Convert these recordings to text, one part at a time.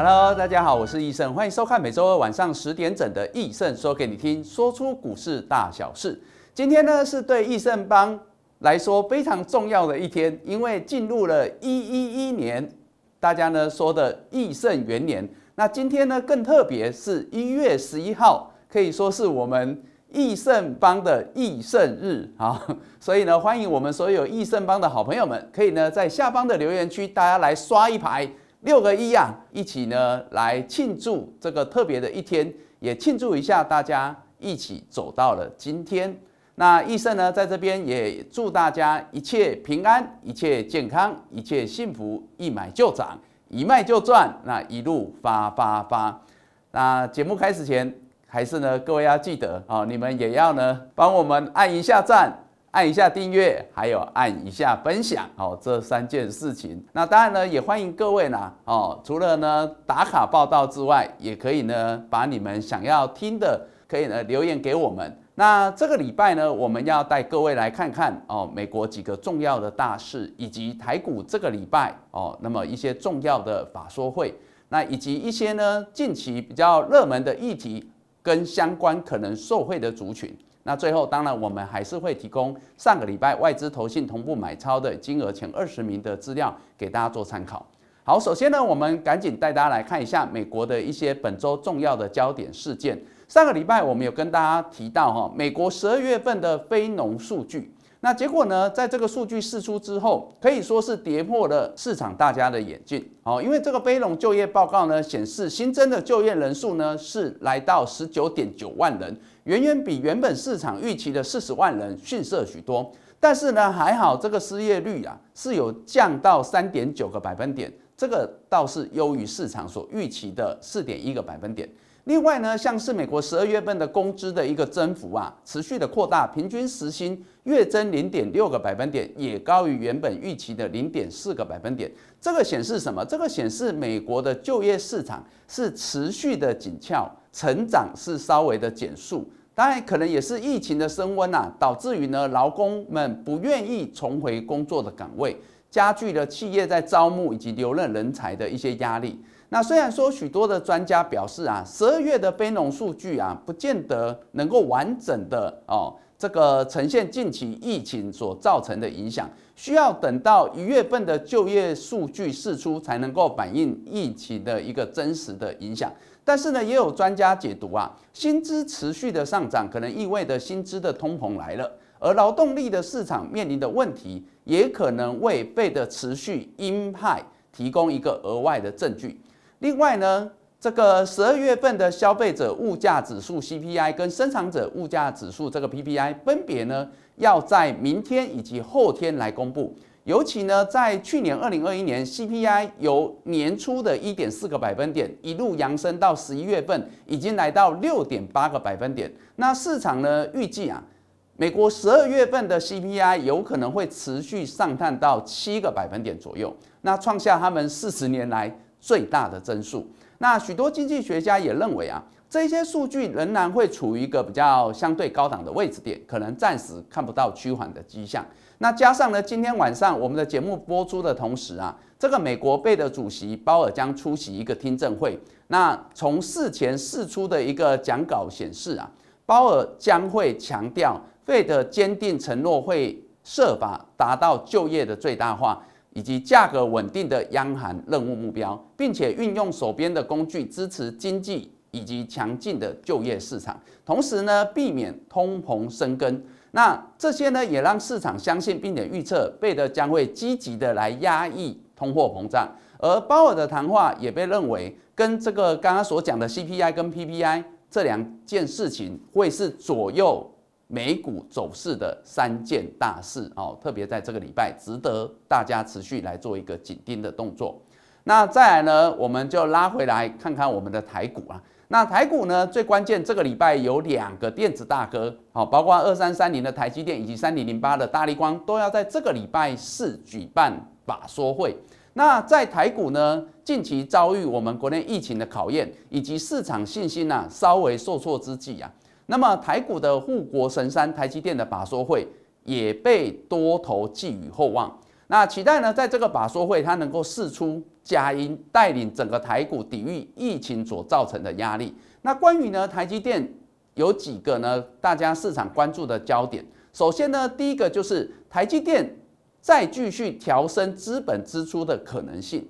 Hello，大家好，我是易胜，欢迎收看每周二晚上十点整的易胜说给你听，说出股市大小事。今天呢是对易胜邦来说非常重要的一天，因为进入了一一一年，大家呢说的易胜元年。那今天呢更特别是一月十一号，可以说是我们易胜邦的易胜日啊。所以呢，欢迎我们所有易胜邦的好朋友们，可以呢在下方的留言区大家来刷一排。六个一呀，一起呢来庆祝这个特别的一天，也庆祝一下大家一起走到了今天。那易胜呢在这边也祝大家一切平安，一切健康，一切幸福，一买就涨，一卖就赚，那一路发发发。那节目开始前，还是呢各位要记得哦，你们也要呢帮我们按一下赞。按一下订阅，还有按一下分享，哦，这三件事情。那当然呢，也欢迎各位呢，哦，除了呢打卡报道之外，也可以呢把你们想要听的，可以呢留言给我们。那这个礼拜呢，我们要带各位来看看哦，美国几个重要的大事，以及台股这个礼拜哦，那么一些重要的法说会，那以及一些呢近期比较热门的议题跟相关可能受惠的族群。那最后，当然我们还是会提供上个礼拜外资投信同步买超的金额前二十名的资料给大家做参考。好，首先呢，我们赶紧带大家来看一下美国的一些本周重要的焦点事件。上个礼拜我们有跟大家提到哈，美国十二月份的非农数据。那结果呢，在这个数据释出之后，可以说是跌破了市场大家的眼镜。好，因为这个非农就业报告呢，显示新增的就业人数呢是来到十九点九万人。远远比原本市场预期的四十万人逊色许多，但是呢还好，这个失业率啊是有降到三点九个百分点，这个倒是优于市场所预期的四点一个百分点。另外呢，像是美国十二月份的工资的一个增幅啊，持续的扩大，平均时薪月增零点六个百分点，也高于原本预期的零点四个百分点。这个显示什么？这个显示美国的就业市场是持续的紧俏，成长是稍微的减速。当然，可能也是疫情的升温呐，导致于呢劳工们不愿意重回工作的岗位，加剧了企业在招募以及留任人才的一些压力。那虽然说许多的专家表示啊，十二月的非农数据啊，不见得能够完整的哦这个呈现近期疫情所造成的影响，需要等到一月份的就业数据释出，才能够反映疫情的一个真实的影响。但是呢，也有专家解读啊，薪资持续的上涨，可能意味着薪资的通膨来了，而劳动力的市场面临的问题，也可能为被的持续鹰派提供一个额外的证据。另外呢，这个十二月份的消费者物价指数 CPI 跟生产者物价指数这个 PPI 分别呢，要在明天以及后天来公布。尤其呢，在去年二零二一年 CPI 由年初的一点四个百分点一路扬升到十一月份，已经来到六点八个百分点。那市场呢预计啊，美国十二月份的 CPI 有可能会持续上探到七个百分点左右，那创下他们四十年来最大的增速。那许多经济学家也认为啊，这些数据仍然会处于一个比较相对高档的位置点，可能暂时看不到趋缓的迹象。那加上呢，今天晚上我们的节目播出的同时啊，这个美国贝的主席鲍尔将出席一个听证会。那从事前释出的一个讲稿显示啊，鲍尔将会强调费德坚定承诺会设法达到就业的最大化以及价格稳定的央行任务目标，并且运用手边的工具支持经济以及强劲的就业市场，同时呢，避免通膨生根。那这些呢，也让市场相信并且预测贝德将会积极的来压抑通货膨胀，而鲍尔的谈话也被认为跟这个刚刚所讲的 CPI 跟 PPI 这两件事情会是左右美股走势的三件大事哦，特别在这个礼拜值得大家持续来做一个紧盯的动作。那再来呢，我们就拉回来看看我们的台股啊。那台股呢？最关键这个礼拜有两个电子大哥，好，包括二三三零的台积电以及三零零八的大力光，都要在这个礼拜四举办把说会。那在台股呢，近期遭遇我们国内疫情的考验，以及市场信心呢稍微受挫之际啊，那么台股的护国神山台积电的把说会也被多头寄予厚望。那期待呢，在这个把说会，它能够试出佳音，带领整个台股抵御疫情所造成的压力。那关于呢，台积电有几个呢，大家市场关注的焦点。首先呢，第一个就是台积电再继续调升资本支出的可能性。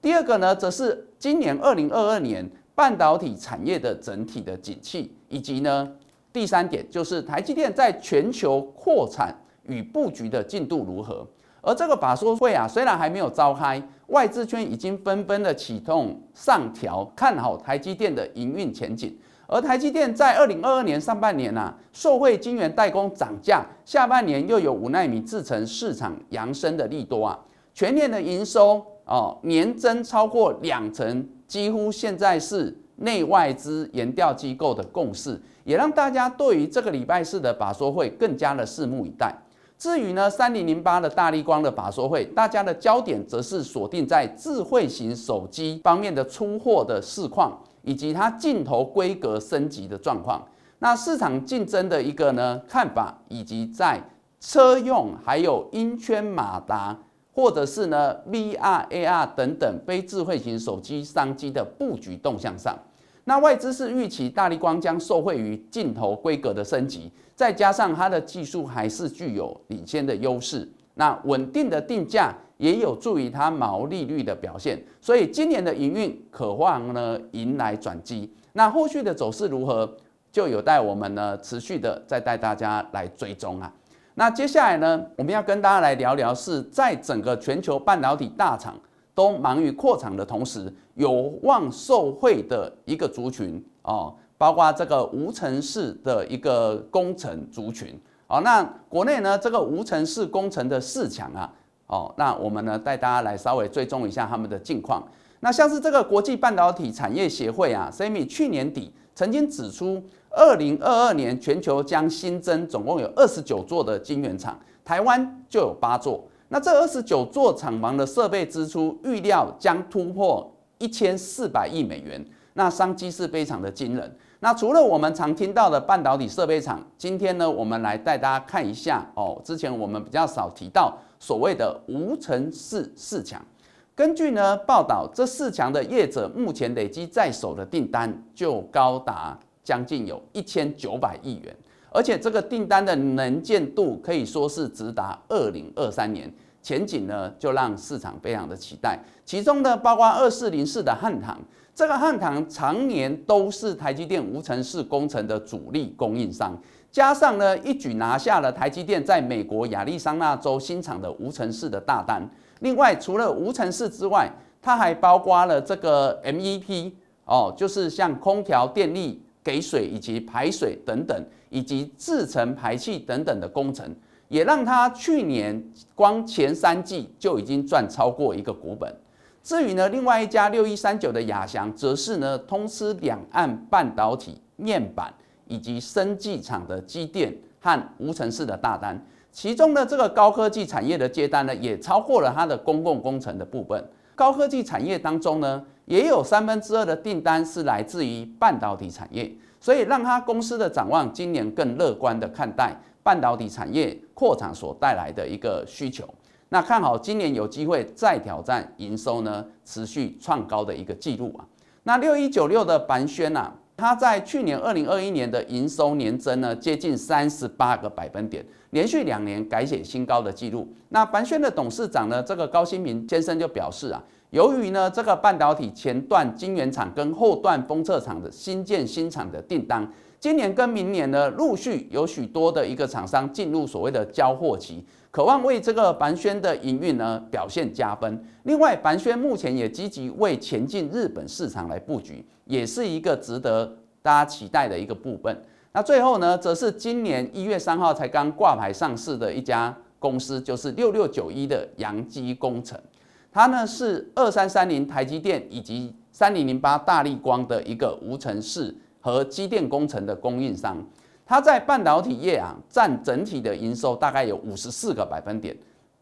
第二个呢，则是今年二零二二年半导体产业的整体的景气，以及呢，第三点就是台积电在全球扩产与布局的进度如何。而这个法说会啊，虽然还没有召开，外资圈已经纷纷的启动上调，看好台积电的营运前景。而台积电在二零二二年上半年呐，受惠晶圆代工涨价，下半年又有五纳米制程市场扬升的利多啊，全年的营收哦年增超过两成，几乎现在是内外资研调机构的共识，也让大家对于这个礼拜四的法说会更加的拭目以待。至于呢，三零零八的大力光的法说会，大家的焦点则是锁定在智慧型手机方面的出货的市况，以及它镜头规格升级的状况。那市场竞争的一个呢看法，以及在车用还有音圈马达，或者是呢 VR AR 等等非智慧型手机商机的布局动向上。那外资是预期大立光将受惠于镜头规格的升级，再加上它的技术还是具有领先的优势，那稳定的定价也有助于它毛利率的表现，所以今年的营运渴望呢迎来转机。那后续的走势如何，就有待我们呢持续的再带大家来追踪啊。那接下来呢，我们要跟大家来聊聊是在整个全球半导体大厂。都忙于扩厂的同时，有望受惠的一个族群哦，包括这个无城市的一个工程族群。哦。那国内呢，这个无城市工程的四强啊，哦，那我们呢带大家来稍微追踪一下他们的近况。那像是这个国际半导体产业协会啊 s e m i c y 去年底曾经指出，二零二二年全球将新增总共有二十九座的晶圆厂，台湾就有八座。那这二十九座厂房的设备支出预料将突破一千四百亿美元，那商机是非常的惊人。那除了我们常听到的半导体设备厂，今天呢，我们来带大家看一下哦。之前我们比较少提到所谓的无尘室四强，根据呢报道，这四强的业者目前累积在手的订单就高达将近有一千九百亿元。而且这个订单的能见度可以说是直达二零二三年，前景呢就让市场非常的期待。其中呢，包括二四零四的汉唐，这个汉唐常年都是台积电无尘室工程的主力供应商，加上呢一举拿下了台积电在美国亚利桑那州新厂的无尘室的大单。另外，除了无尘室之外，它还包括了这个 M E P，哦，就是像空调、电力。给水以及排水等等，以及制成排气等等的工程，也让他去年光前三季就已经赚超过一个股本。至于呢，另外一家六一三九的亚翔，则是呢通吃两岸半导体面板以及生技厂的机电和无尘室的大单，其中的这个高科技产业的接单呢，也超过了它的公共工程的部分。高科技产业当中呢，也有三分之二的订单是来自于半导体产业，所以让他公司的展望今年更乐观的看待半导体产业扩产所带来的一个需求。那看好今年有机会再挑战营收呢持续创高的一个记录啊。那六一九六的盘宣啊，它在去年二零二一年的营收年增呢，接近三十八个百分点，连续两年改写新高的记录。那凡轩的董事长呢，这个高新明先生就表示啊，由于呢这个半导体前段晶圆厂跟后段封测厂的新建新厂的订单。今年跟明年呢，陆续有许多的一个厂商进入所谓的交货期，渴望为这个凡轩的营运呢表现加分。另外，凡轩目前也积极为前进日本市场来布局，也是一个值得大家期待的一个部分。那最后呢，则是今年一月三号才刚挂牌上市的一家公司，就是六六九一的阳基工程。它呢是二三三零台积电以及三零零八大立光的一个无尘室。和机电工程的供应商，它在半导体业啊占整体的营收大概有五十四个百分点。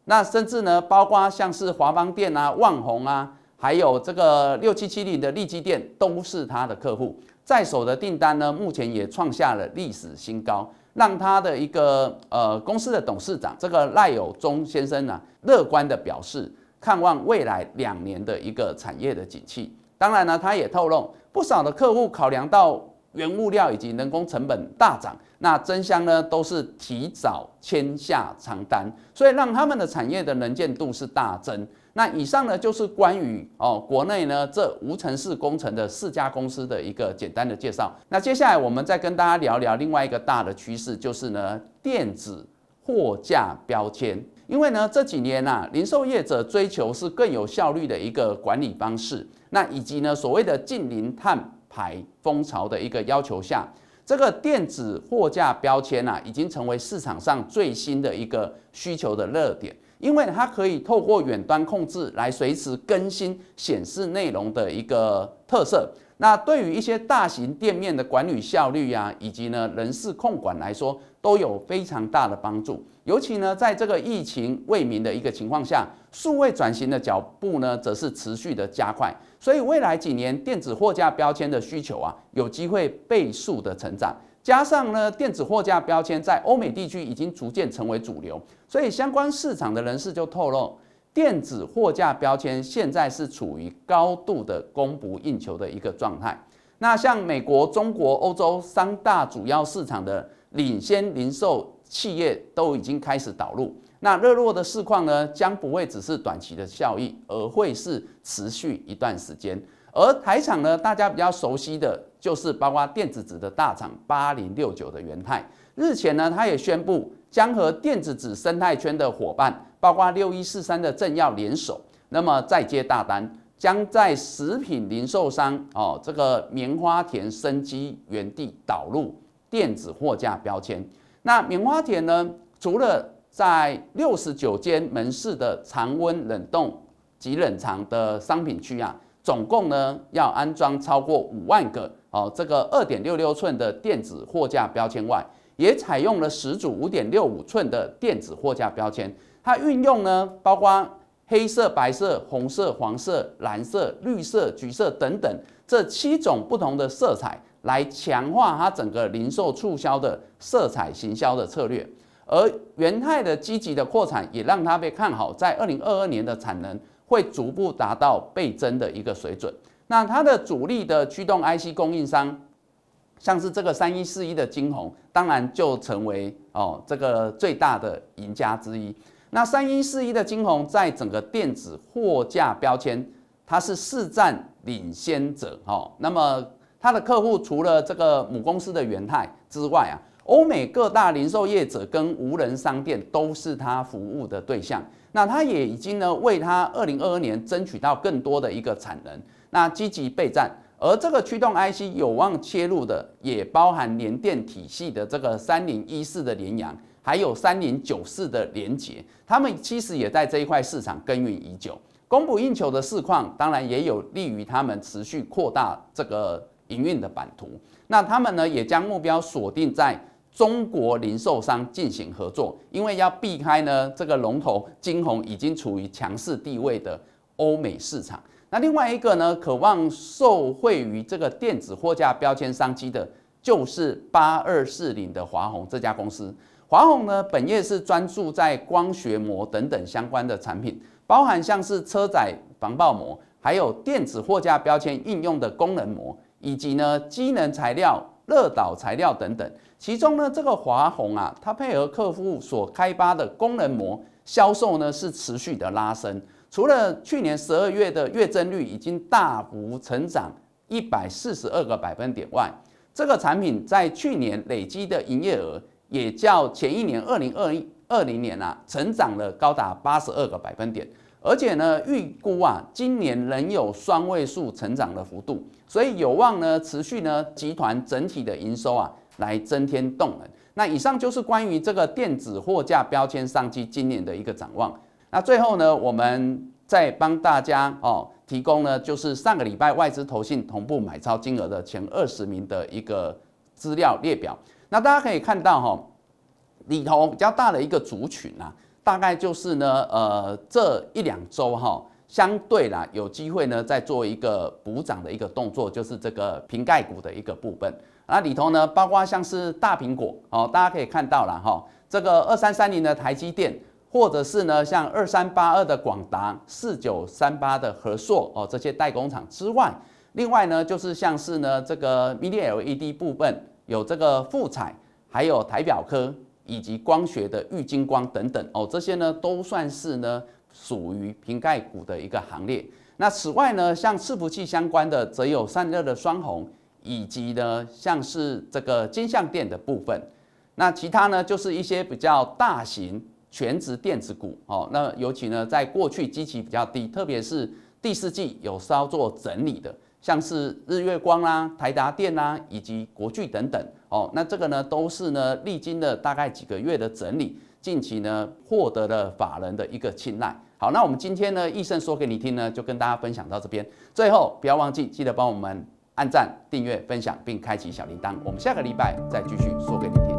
那甚至呢，包括像是华邦电啊、万宏啊，还有这个六七七零的利基电，都是它的客户。在手的订单呢，目前也创下了历史新高，让他的一个呃公司的董事长这个赖友忠先生呢，乐观的表示，看望未来两年的一个产业的景气。当然呢，他也透露不少的客户考量到。原物料以及人工成本大涨，那真香呢都是提早签下长单，所以让他们的产业的能见度是大增。那以上呢就是关于哦国内呢这无尘室工程的四家公司的一个简单的介绍。那接下来我们再跟大家聊聊另外一个大的趋势，就是呢电子货架标签，因为呢这几年啊，零售业者追求是更有效率的一个管理方式，那以及呢所谓的近零碳。排风潮的一个要求下，这个电子货架标签啊，已经成为市场上最新的一个需求的热点，因为它可以透过远端控制来随时更新显示内容的一个特色。那对于一些大型店面的管理效率啊，以及呢人事控管来说，都有非常大的帮助。尤其呢，在这个疫情未明的一个情况下。数位转型的脚步呢，则是持续的加快，所以未来几年电子货架标签的需求啊，有机会倍数的成长。加上呢，电子货架标签在欧美地区已经逐渐成为主流，所以相关市场的人士就透露，电子货架标签现在是处于高度的供不应求的一个状态。那像美国、中国、欧洲三大主要市场的领先零售企业都已经开始导入。那热络的市况呢，将不会只是短期的效益，而会是持续一段时间。而台场呢，大家比较熟悉的，就是包括电子纸的大厂八零六九的元泰，日前呢，它也宣布将和电子纸生态圈的伙伴，包括六一四三的政要联手，那么再接大单，将在食品零售商哦，这个棉花田生机原地导入电子货架标签。那棉花田呢，除了在六十九间门市的常温、冷冻及冷藏的商品区啊，总共呢要安装超过五万个哦，这个二点六六寸的电子货架标签外，也采用了十组五点六五寸的电子货架标签。它运用呢，包括黑色、白色、红色、黄色、蓝色、绿色、橘色等等这七种不同的色彩，来强化它整个零售促销的色彩行销的策略。而元泰的积极的扩产，也让它被看好，在二零二二年的产能会逐步达到倍增的一个水准。那它的主力的驱动 IC 供应商，像是这个三一四一的晶鸿，当然就成为哦这个最大的赢家之一。那三一四一的晶鸿在整个电子货架标签，它是市占领先者哦。那么它的客户除了这个母公司的元泰之外啊。欧美各大零售业者跟无人商店都是他服务的对象。那他也已经呢为他二零二二年争取到更多的一个产能，那积极备战。而这个驱动 IC 有望切入的也包含联电体系的这个三零一四的联阳，还有三零九四的联杰，他们其实也在这一块市场耕耘已久。供不应求的市况当然也有利于他们持续扩大这个营运的版图。那他们呢也将目标锁定在。中国零售商进行合作，因为要避开呢这个龙头金鸿已经处于强势地位的欧美市场。那另外一个呢，渴望受惠于这个电子货架标签商机的，就是八二四零的华虹这家公司。华虹呢，本业是专注在光学膜等等相关的产品，包含像是车载防爆膜，还有电子货架标签应用的功能膜，以及呢机能材料、热导材料等等。其中呢，这个华虹啊，它配合客户所开发的功能膜销售呢是持续的拉升。除了去年十二月的月增率已经大幅成长一百四十二个百分点外，这个产品在去年累积的营业额也较前一年二零二一二零年啊，成长了高达八十二个百分点。而且呢，预估啊，今年仍有双位数成长的幅度，所以有望呢持续呢集团整体的营收啊。来增添动能。那以上就是关于这个电子货架标签商机今年的一个展望。那最后呢，我们再帮大家哦提供呢，就是上个礼拜外资投信同步买超金额的前二十名的一个资料列表。那大家可以看到哈，里头比较大的一个族群啊，大概就是呢，呃，这一两周哈，相对啦有机会呢，再做一个补涨的一个动作，就是这个瓶盖股的一个部分。那里头呢，包括像是大苹果哦，大家可以看到了哈，这个二三三零的台积电，或者是呢像二三八二的广达，四九三八的和硕哦，这些代工厂之外，另外呢就是像是呢这个 Mini LED 部分有这个富彩，还有台表科以及光学的玉晶光等等哦，这些呢都算是呢属于瓶盖股的一个行列。那此外呢，像伺服器相关的，则有散热的双红。以及呢，像是这个金相店的部分，那其他呢就是一些比较大型全职电子股哦，那尤其呢在过去基期比较低，特别是第四季有稍作整理的，像是日月光啦、台达电啦，以及国巨等等哦，那这个呢都是呢历经了大概几个月的整理，近期呢获得了法人的一个青睐。好，那我们今天呢，医生说给你听呢，就跟大家分享到这边。最后不要忘记，记得帮我们。按赞、订阅、分享，并开启小铃铛，我们下个礼拜再继续说给你听。